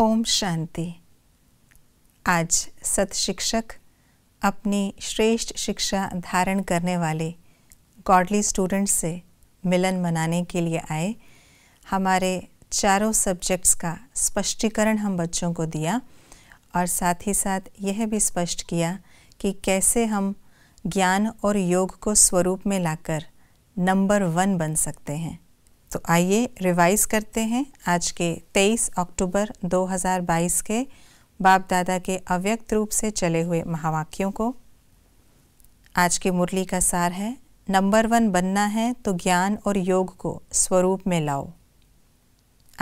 ओम शांति आज सत शिक्षक अपनी श्रेष्ठ शिक्षा धारण करने वाले गॉडली स्टूडेंट्स से मिलन मनाने के लिए आए हमारे चारों सब्जेक्ट्स का स्पष्टीकरण हम बच्चों को दिया और साथ ही साथ यह भी स्पष्ट किया कि कैसे हम ज्ञान और योग को स्वरूप में लाकर नंबर वन बन सकते हैं तो आइए रिवाइज करते हैं आज के 23 अक्टूबर 2022 के बाप दादा के अव्यक्त रूप से चले हुए महावाक्यों को आज के मुरली का सार है नंबर वन बनना है तो ज्ञान और योग को स्वरूप में लाओ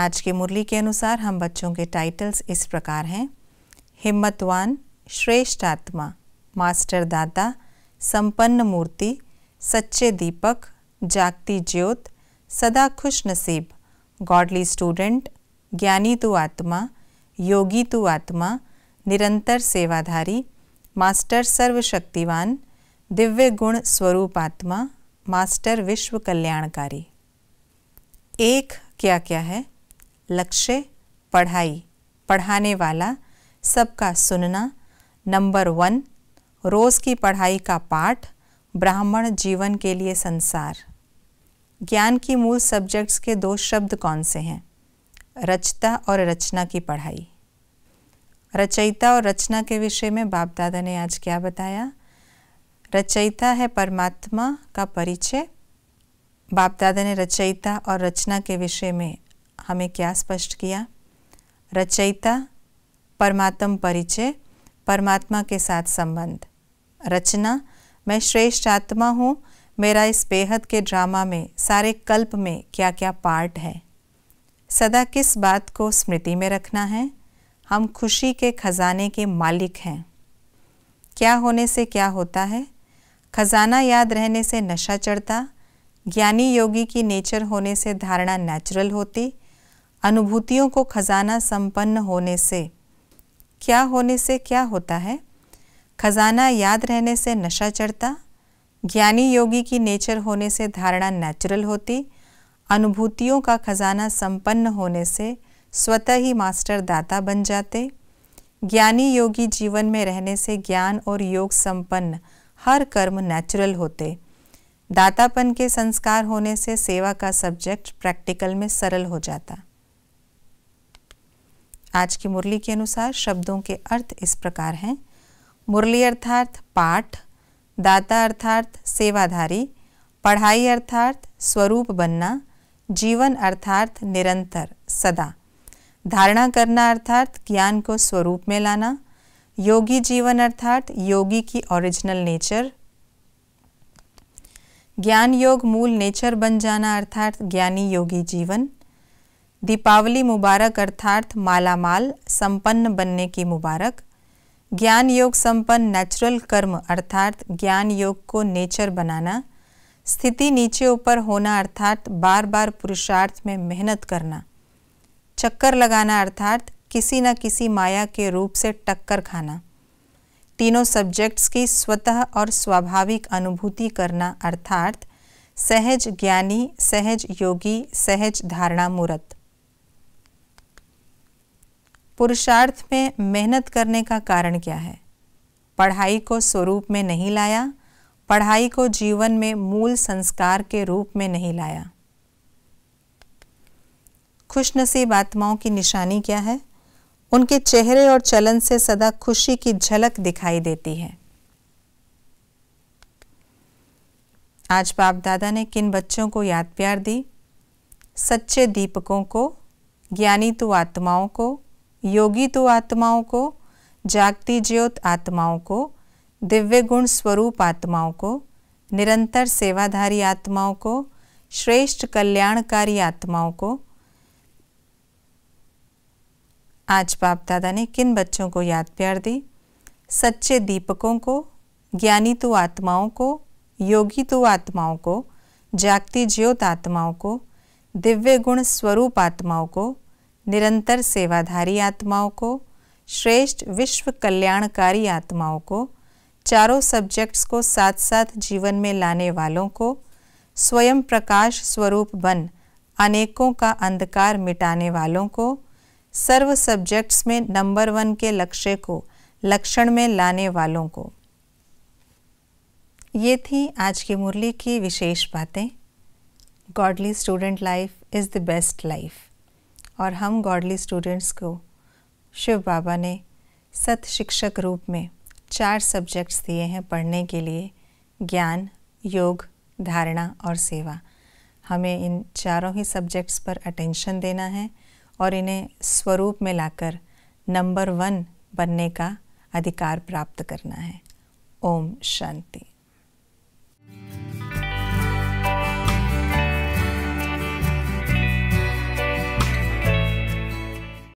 आज के मुरली के अनुसार हम बच्चों के टाइटल्स इस प्रकार हैं हिम्मतवान श्रेष्ठ आत्मा मास्टर दादा संपन्न मूर्ति सच्चे दीपक जागती ज्योत सदा खुश नसीब गॉडली स्टूडेंट ज्ञानी तू आत्मा योगी तू आत्मा निरंतर सेवाधारी मास्टर सर्वशक्तिवान दिव्य गुण स्वरूप आत्मा मास्टर विश्व कल्याणकारी एक क्या क्या है लक्ष्य पढ़ाई पढ़ाने वाला सबका सुनना नंबर वन रोज़ की पढ़ाई का पाठ ब्राह्मण जीवन के लिए संसार ज्ञान की मूल सब्जेक्ट्स के दो शब्द कौन से हैं रचता और रचना की पढ़ाई रचयिता और रचना के विषय में बाप दादा ने आज क्या बताया रचयिता है परमात्मा का परिचय बाप दादा ने रचयिता और रचना के विषय में हमें क्या स्पष्ट किया रचयिता परमात्म परिचय परमात्मा के साथ संबंध रचना मैं श्रेष्ठ आत्मा हूँ मेरा इस बेहद के ड्रामा में सारे कल्प में क्या क्या पार्ट है सदा किस बात को स्मृति में रखना है हम खुशी के खजाने के मालिक हैं क्या होने से क्या होता है खजाना याद रहने से नशा चढ़ता ज्ञानी योगी की नेचर होने से धारणा नेचुरल होती अनुभूतियों को खजाना संपन्न होने से क्या होने से क्या होता है खजाना याद रहने से नशा चढ़ता ज्ञानी योगी की नेचर होने से धारणा नेचुरल होती अनुभूतियों का खजाना संपन्न होने से स्वतः ही मास्टर दाता बन जाते ज्ञानी योगी जीवन में रहने से ज्ञान और योग संपन्न हर कर्म नेचुरल होते दातापन के संस्कार होने से सेवा का सब्जेक्ट प्रैक्टिकल में सरल हो जाता आज की मुरली के अनुसार शब्दों के अर्थ इस प्रकार हैं मुरली अर्थार्थ पाठ दाता अर्थार्थ सेवाधारी पढ़ाई अर्थार्थ स्वरूप बनना जीवन अर्थार्थ निरंतर सदा धारणा करना अर्थात ज्ञान को स्वरूप में लाना योगी जीवन अर्थात योगी की ओरिजिनल नेचर ज्ञान योग मूल नेचर बन जाना अर्थार्थ ज्ञानी योगी जीवन दीपावली मुबारक अर्थार्थ मालामाल संपन्न बनने की मुबारक ज्ञान योग संपन्न नेचुरल कर्म अर्थात ज्ञान योग को नेचर बनाना स्थिति नीचे ऊपर होना अर्थात बार बार पुरुषार्थ में मेहनत करना चक्कर लगाना अर्थात किसी न किसी माया के रूप से टक्कर खाना तीनों सब्जेक्ट्स की स्वतः और स्वाभाविक अनुभूति करना अर्थात सहज ज्ञानी सहज योगी सहज धारणा मूर्त पुरुषार्थ में मेहनत करने का कारण क्या है पढ़ाई को स्वरूप में नहीं लाया पढ़ाई को जीवन में मूल संस्कार के रूप में नहीं लाया खुशनसीब आत्माओं की निशानी क्या है उनके चेहरे और चलन से सदा खुशी की झलक दिखाई देती है आज बाप दादा ने किन बच्चों को याद प्यार दी सच्चे दीपकों को ज्ञानी तो आत्माओं को योगी तो आत्माओं को जागती ज्योत आत्माओं को दिव्य गुण स्वरूप आत्माओं को निरंतर सेवाधारी आत्माओं को श्रेष्ठ कल्याणकारी आत्माओं को आज बाप दादा ने किन बच्चों को याद प्यार दी सच्चे दीपकों को ज्ञानी तो आत्माओं को योगी तो आत्माओं को जागती ज्योत आत्माओं को दिव्य गुण स्वरूप आत्माओं को निरंतर सेवाधारी आत्माओं को श्रेष्ठ विश्व कल्याणकारी आत्माओं को चारों सब्जेक्ट्स को साथ साथ जीवन में लाने वालों को स्वयं प्रकाश स्वरूप बन अनेकों का अंधकार मिटाने वालों को सर्व सब्जेक्ट्स में नंबर वन के लक्ष्य को लक्षण में लाने वालों को ये थी आज की मुरली की विशेष बातें godly student life is the best life और हम गॉडली स्टूडेंट्स को शिव बाबा ने सत शिक्षक रूप में चार सब्जेक्ट्स दिए हैं पढ़ने के लिए ज्ञान योग धारणा और सेवा हमें इन चारों ही सब्जेक्ट्स पर अटेंशन देना है और इन्हें स्वरूप में लाकर नंबर वन बनने का अधिकार प्राप्त करना है ओम शांति